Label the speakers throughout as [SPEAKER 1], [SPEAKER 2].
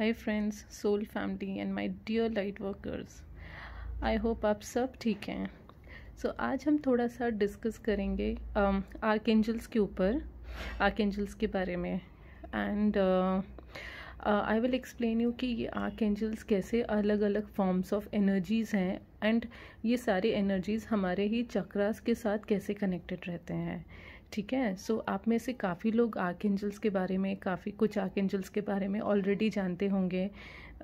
[SPEAKER 1] Hi friends soul family and my dear light workers I hope आप सब ठीक हैं सो so, आज हम थोड़ा सा डिस्कस करेंगे आर्क um, एंजल्स के ऊपर आर्क एंजल्स के बारे में and I will explain you कि ये आर्क एंजल्स कैसे अलग अलग फॉर्म्स ऑफ एनर्जीज़ हैं एंड ये सारे एनर्जीज़ हमारे ही चक्रास के साथ कैसे कनेक्टेड रहते हैं ठीक है सो so, आप में से काफ़ी लोग आर्क एंजल्स के बारे में काफ़ी कुछ आर्क एंजल्स के बारे में ऑलरेडी जानते होंगे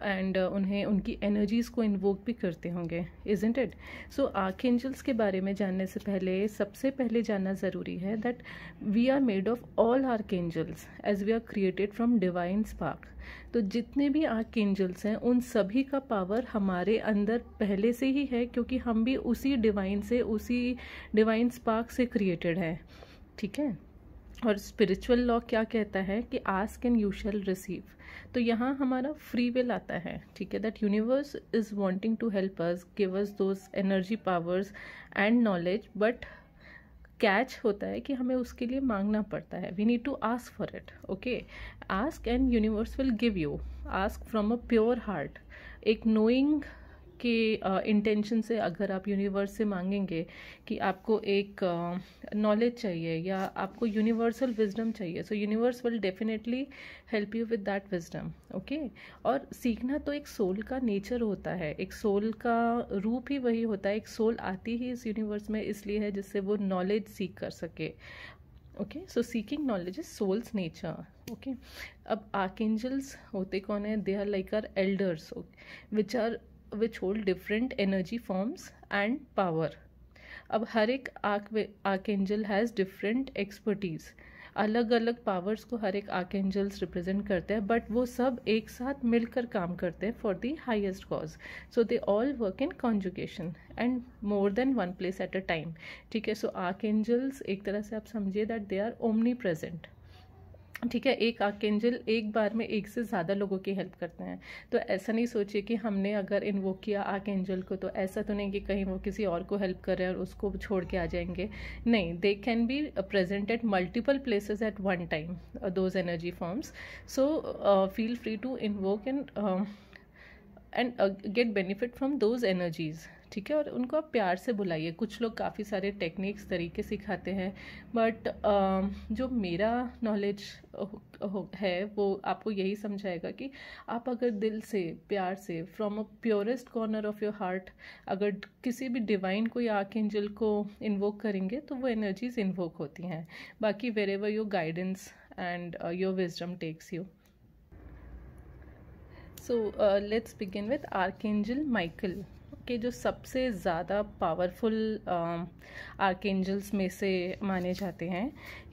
[SPEAKER 1] एंड uh, उन्हें उनकी एनर्जीज़ को इन्वोक भी करते होंगे isn't it so archangels के बारे में जानने से पहले सबसे पहले जानना ज़रूरी है that we are made of all archangels as we are created from divine spark तो जितने भी आर्क एंजल्स हैं उन सभी का पावर हमारे अंदर पहले से ही है क्योंकि हम भी उसी डिवाइन से उसी डिवाइन स्पार्क से क्रिएटेड हैं ठीक है और स्पिरिचुअल लॉ क्या कहता है कि ask and you shall receive तो यहाँ हमारा फ्री विल आता है ठीक है that universe is wanting to help us give us those energy powers and knowledge but catch होता है कि हमें उसके लिए मांगना पड़ता है we need to ask for it okay ask and universe will give you ask from a pure heart एक नोइंग के इंटेंशन से अगर आप यूनिवर्स से मांगेंगे कि आपको एक नॉलेज चाहिए या आपको यूनिवर्सल विजडम चाहिए so universe will definitely help you with that wisdom okay और सीखना तो एक सोल का नेचर होता है एक सोल का रूप ही वही होता है एक सोल आती ही इस यूनिवर्स में इसलिए है जिससे वो नॉलेज सीख कर सके okay so seeking knowledge is soul's nature okay अब आर्क एंजल्स होते कौन है they are like are elders okay which are which hold different energy forms and power अब हर एक arch archangel has different expertise अलग अलग powers को हर एक आर्क एंजल्स रिप्रेजेंट करते हैं बट वो सब एक साथ मिलकर काम करते हैं for the highest cause so they all work in conjunction and more than one place at a time ठीक है सो आर्क एंजल्स एक तरह से आप समझिए that they are omnipresent ठीक है एक आकेंजल एक बार में एक से ज़्यादा लोगों की हेल्प करते हैं तो ऐसा नहीं सोचिए कि हमने अगर वो किया एंजल को तो ऐसा तो नहीं कि कहीं वो किसी और को हेल्प कर रहे हैं और उसको छोड़ के आ जाएंगे नहीं they can be present at multiple places at one time those energy forms so feel free to invoke and and get benefit from those energies ठीक है और उनको आप प्यार से बुलाइए कुछ लोग काफ़ी सारे टेक्निक्स तरीके सिखाते हैं बट जो मेरा नॉलेज है वो आपको यही समझाएगा कि आप अगर दिल से प्यार से from a purest corner of your heart अगर किसी भी डिवाइन या आर्क एंजल को इन्वोक करेंगे तो वो एनर्जीज इन्वोक होती हैं बाकी wherever your guidance and your wisdom takes you so let's begin with archangel Michael के जो सबसे ज़्यादा पावरफुल आर्क एंजल्स में से माने जाते हैं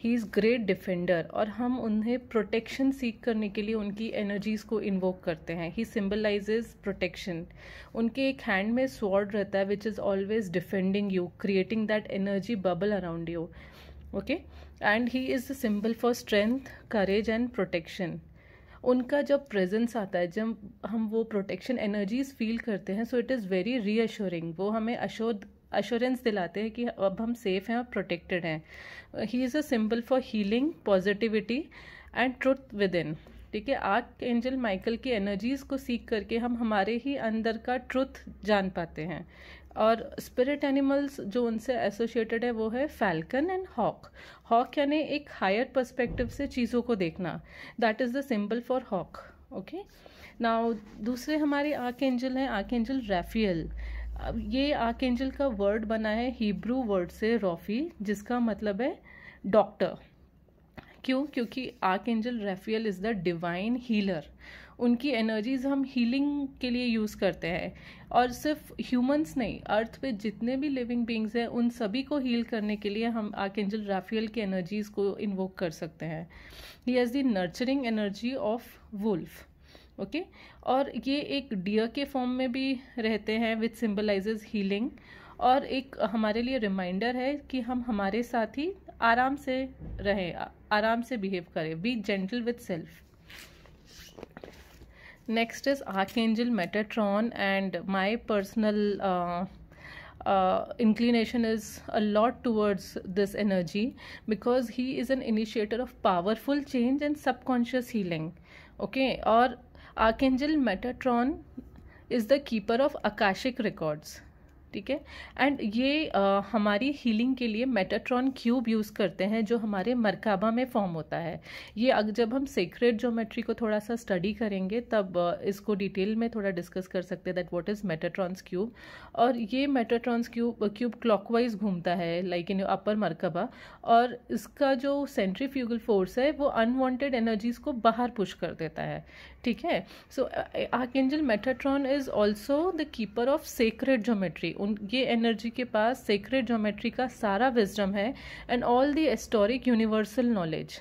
[SPEAKER 1] ही इज़ ग्रेट डिफेंडर और हम उन्हें प्रोटेक्शन सीख करने के लिए उनकी एनर्जीज़ को इन्वोक करते हैं ही सिंबलाइजेज प्रोटेक्शन उनके एक हैंड में स्वॉर्ड रहता है which is always defending you creating that energy bubble around you okay and he is the symbol for strength courage and protection उनका जब प्रेजेंस आता है जब हम वो प्रोटेक्शन एनर्जीज फील करते हैं so it is very reassuring वो हमें अशोध अश्योरेंस दिलाते हैं कि अब हम सेफ हैं और प्रोटेक्टेड हैं he is a symbol for healing positivity and truth within ठीक है आग एंजल माइकल की एनर्जीज़ को सीख करके हम हमारे ही अंदर का ट्रुथ जान पाते हैं और स्पिरिट एनिमल्स जो उनसे एसोसिएटेड है वो है फैल्कन एंड हॉक हॉक यानी एक हायर पर्सपेक्टिव से चीज़ों को देखना that is the symbol for hawk okay now दूसरे हमारे आर्क एंजल हैं आर्क एंजल रेफियल ये आर्क एंजल का वर्ड बना है हिब्रू वर्ड से रॉफी जिसका मतलब है डॉक्टर क्यों क्योंकि archangel Raphael is the divine healer उनकी एनर्जीज़ हम हीलिंग के लिए यूज़ करते हैं और सिर्फ ह्यूमंस नहीं अर्थ पे जितने भी लिविंग बींग्स हैं उन सभी को हील करने के लिए हम एंजल राफियल की एनर्जीज़ को इन्वोक कर सकते हैं he as the nurturing energy of wolf okay और ये एक डियर के फॉर्म में भी रहते हैं विथ सिम्बलाइजेज हीलिंग और एक हमारे लिए रिमाइंडर है कि हम हमारे साथ ही आराम से रहें आराम से बिहेव करें be gentle with self next is archangel metatron and my personal uh, uh, inclination is a lot towards this energy because he is an initiator of powerful change and subconscious healing okay or archangel metatron is the keeper of akashic records ठीक है and ये आ, हमारी healing के लिए Metatron cube use करते हैं जो हमारे मरकाबा में फॉर्म होता है ये अग, जब हम सेक्रेट जोमेट्री को थोड़ा सा स्टडी करेंगे तब इसको डिटेल में थोड़ा डिस्कस कर सकते हैं that what is Metatron's cube और ये मेटाट्रॉन्स क्यूब क्यूब क्लॉकवाइज घूमता है लाइक इन अपर मरकबा और इसका जो सेंट्रीफ्यूगल फोर्स है वो अनवॉन्टेड एनर्जीज को बाहर पुश कर देता है ठीक है so archangel Metatron is also the keeper of sacred geometry उन ये एनर्जी के पास सेक्रेट जोमेट्री का सारा विजडम है and all the esoteric universal knowledge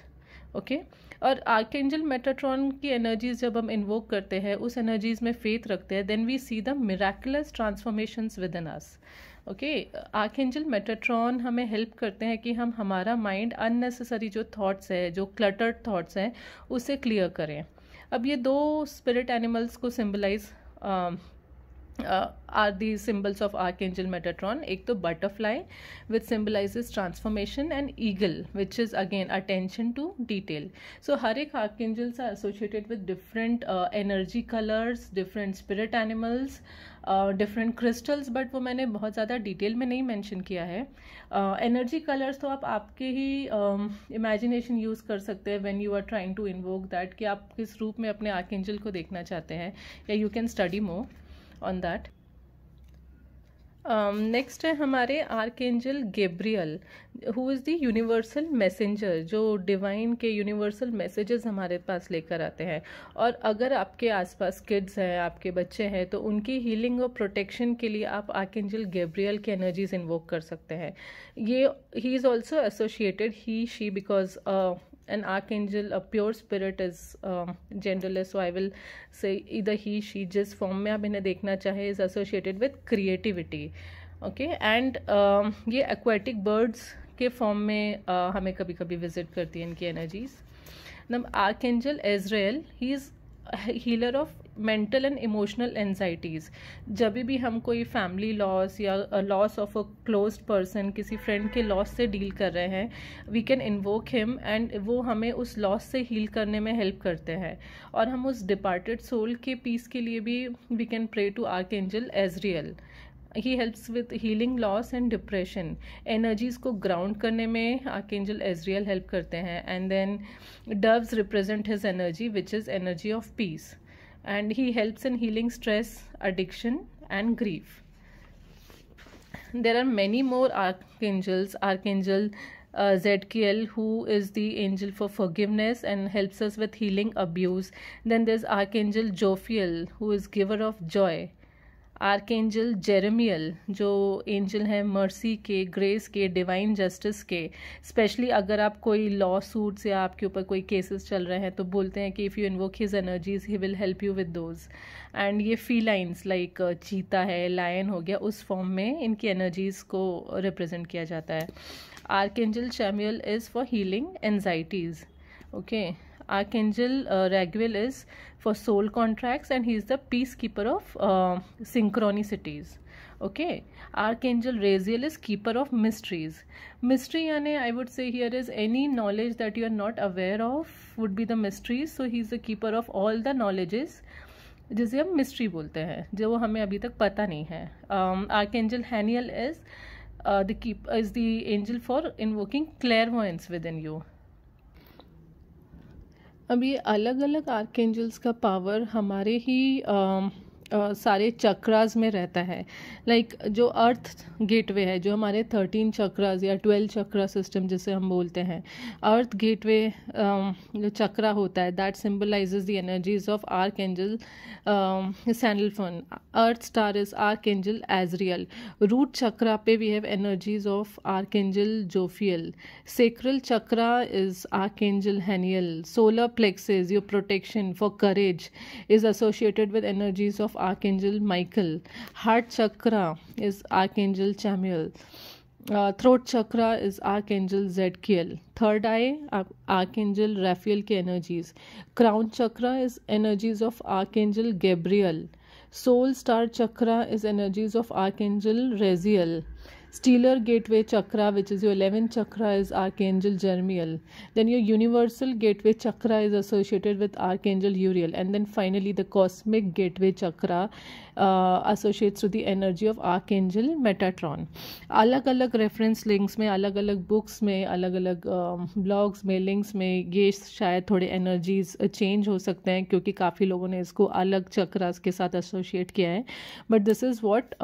[SPEAKER 1] okay और एंजल मेटाट्रॉन की एनर्जीज जब हम इन्वोक करते हैं उस एनर्जीज में फेथ रखते हैं then we see the miraculous transformation within us okay angel Metatron हमें हेल्प करते हैं कि हम हमारा माइंड अननेसेसरी जो थॉट्स है जो क्लटर्ड थॉट्स हैं उसे क्लियर करें अब ये दो स्पिरिट एनिमल्स को symbolize are the symbols of archangel Metatron एक तो butterfly which symbolizes transformation and eagle which is again attention to detail so हर एक archangels are associated with different energy colours different spirit animals different crystals but वो मैंने बहुत ज़्यादा detail में नहीं मैंशन किया है एनर्जी uh, कलर्स तो आप आपके ही इमेजिनेशन um, यूज़ कर सकते हैं when you are trying to invoke that कि आप किस रूप में अपने आर्क एंजल को देखना चाहते हैं या you can study more on that next है हमारे archangel Gabriel who is the universal messenger जो डिवाइन के यूनिवर्सल मैसेजेस हमारे पास लेकर आते हैं और अगर आपके आसपास किड्स हैं आपके बच्चे हैं तो उनकी हीलिंग और प्रोटेक्शन के लिए आप आर्क एंजल गेब्रियल के एनर्जीज इन्वोक कर सकते हैं ये he is also associated he she because an archangel, a pure spirit is uh, genderless. So I will say either he, she, जिस form mein आप इन्हें dekhna chahe is associated with creativity. Okay, and uh, ye aquatic birds ke form में uh, हमें kabhi कभी visit karti है inki energies. Now Archangel israel he is healer of mental and emotional anxieties जब भी हम कोई family loss या loss of a close person किसी फ्रेंड के लॉस से डील कर रहे हैं we can invoke him and वो हमें उस लॉस से हील करने में हेल्प करते हैं और हम उस डिपार्टेड सोल के पीस के लिए भी we can pray to archangel Azrael he helps with healing loss and depression energies को ग्राउंड करने में Archangel Ezreal हेल्प करते हैं and then doves represent his energy which is energy of peace and he helps in healing stress, addiction and grief. There are many more archangels. Archangel uh, who is the angel for forgiveness and helps us with healing abuse. Then there's Archangel Jophiel, who is giver of joy. Archangel Jeremiel जो angel हैं mercy के grace के divine justice के specially अगर आप कोई law suits या आपके ऊपर कोई केसेस चल रहे हैं तो बोलते हैं कि if you invoke his energies he will help you with those and ये फीलाइंस लाइक uh, चीता है लायन हो गया उस फॉर्म में इनकी एनर्जीज़ को रिप्रेजेंट किया जाता है archangel Chamuel is for healing anxieties okay Archangel uh, Raguel is for soul contracts and he is the peacekeeper of uh, synchronicities. Okay, Archangel Raziel is keeper of mysteries. Mystery, yani I would say here is any knowledge that you are not aware of would be the mysteries. So he is the keeper of all the knowledges. जिसे हम mystery बोलते हैं जो हमें अभी तक पता नहीं है archangel Haniel is the keep is the angel for invoking clairvoyance within you अब ये अलग अलग एंजल्स का पावर हमारे ही सारे चक्रास में रहता है लाइक like, जो अर्थ गेटवे है जो हमारे थर्टीन चक्रास या ट्वेल्व चक्रा सिस्टम जिसे हम बोलते हैं अर्थ गेटवे जो चक्रा होता है that symbolize the energies of archangel Sandalphon earth star is archangel Azrael root chakra पे we have energies of archangel Jophiel sacral chakra is archangel Haniel solar plexus your protection for courage is associated with energies of Archangel Michael. Heart chakra is Archangel Chamuel. Uh, throat chakra is Archangel Zedkiel. Third eye, Archangel Raphael की energies. Crown chakra is energies of Archangel Gabriel. Soul star chakra is energies of Archangel Raziel. Stellar gateway chakra which is your eleventh chakra is archangel Jeremiel then your universal gateway chakra is associated with archangel Uriel and then finally the cosmic gateway chakra associates to the energy of archangel Metatron अलग अलग reference links में अलग अलग books में अलग अलग blogs um, में links में ये शायद थोड़े एनर्जीज चेंज हो सकते हैं क्योंकि काफ़ी लोगों ने इसको अलग चक्रास के साथ एसोशिएट किया है but this is what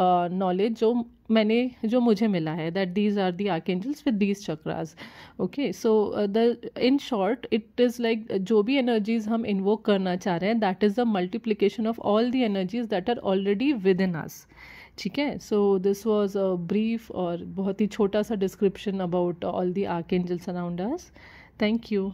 [SPEAKER 1] knowledge जो मैंने जो मुझे मिला है that these are the archangels with these chakras okay so the in short it is like जो भी एनर्जीज हम इन्वोक करना चाह रहे हैं that is the multiplication of all the energies that are already within us ठीक है so this was a brief और बहुत ही छोटा सा description about all the archangels around us thank you